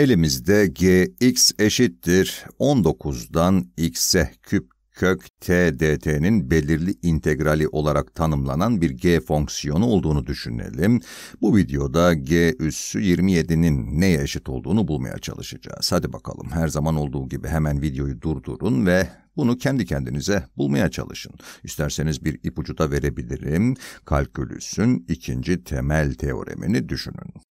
Elimizde gx eşittir 19'dan x'e küp kök t dt'nin belirli integrali olarak tanımlanan bir g fonksiyonu olduğunu düşünelim. Bu videoda g üssü 27'nin neye eşit olduğunu bulmaya çalışacağız. Hadi bakalım her zaman olduğu gibi hemen videoyu durdurun ve bunu kendi kendinize bulmaya çalışın. İsterseniz bir ipucu da verebilirim. Kalkülüsün ikinci temel teoremini düşünün.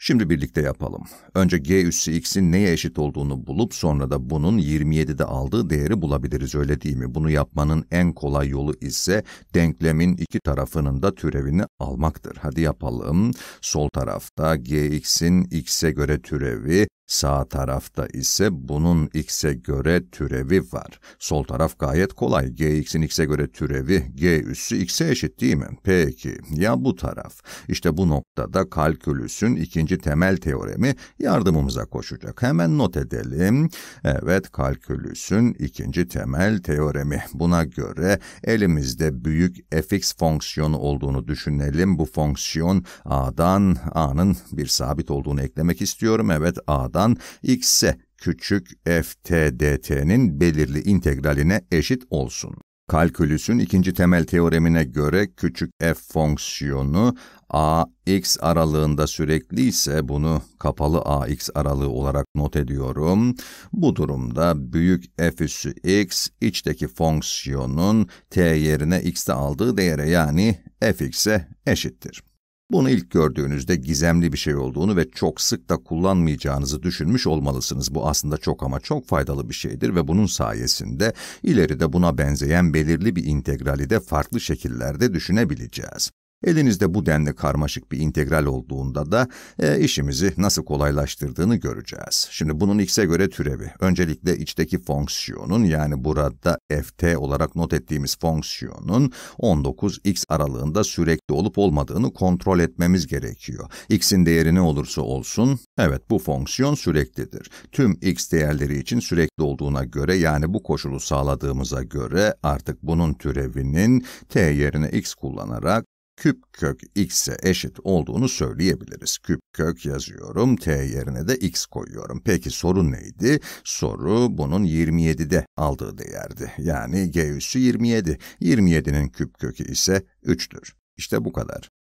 Şimdi birlikte yapalım. Önce g üssü x'in neye eşit olduğunu bulup sonra da bunun 27'de aldığı değeri bulabiliriz öyle değil mi? Bunu yapmanın en kolay yolu ise denklemin iki tarafının da türevini almaktır. Hadi yapalım. Sol tarafta gx'in x'e göre türevi Sağ tarafta ise bunun x'e göre türevi var. Sol taraf gayet kolay. gx'in x'e göre türevi g üssü x'e eşit değil mi? Peki ya bu taraf? İşte bu noktada kalkülüsün ikinci temel teoremi yardımımıza koşacak. Hemen not edelim. Evet kalkülüsün ikinci temel teoremi. Buna göre elimizde büyük fx fonksiyonu olduğunu düşünelim. Bu fonksiyon a'dan a'nın bir sabit olduğunu eklemek istiyorum. Evet a'dan açıdan x ise küçük f t dt'nin belirli integraline eşit olsun. Kalkülüsün ikinci temel teoremine göre küçük f fonksiyonu a x aralığında sürekli ise bunu kapalı a x aralığı olarak not ediyorum. Bu durumda büyük f üssü x içteki fonksiyonun t yerine x'te aldığı değere yani f x'e eşittir. Bunu ilk gördüğünüzde gizemli bir şey olduğunu ve çok sık da kullanmayacağınızı düşünmüş olmalısınız. Bu aslında çok ama çok faydalı bir şeydir ve bunun sayesinde ileride buna benzeyen belirli bir integrali de farklı şekillerde düşünebileceğiz. Elinizde bu denli karmaşık bir integral olduğunda da e, işimizi nasıl kolaylaştırdığını göreceğiz. Şimdi bunun x'e göre türevi. Öncelikle içteki fonksiyonun yani burada ft olarak not ettiğimiz fonksiyonun 19x aralığında sürekli olup olmadığını kontrol etmemiz gerekiyor. x'in değeri ne olursa olsun, evet bu fonksiyon süreklidir. Tüm x değerleri için sürekli olduğuna göre yani bu koşulu sağladığımıza göre artık bunun türevinin t yerine x kullanarak küp kök x'e eşit olduğunu söyleyebiliriz. Küp kök yazıyorum, t yerine de x koyuyorum. Peki soru neydi? Soru bunun 27'de aldığı değerdi. Yani g üssü 27. 27'nin küp kökü ise 3'tür. İşte bu kadar.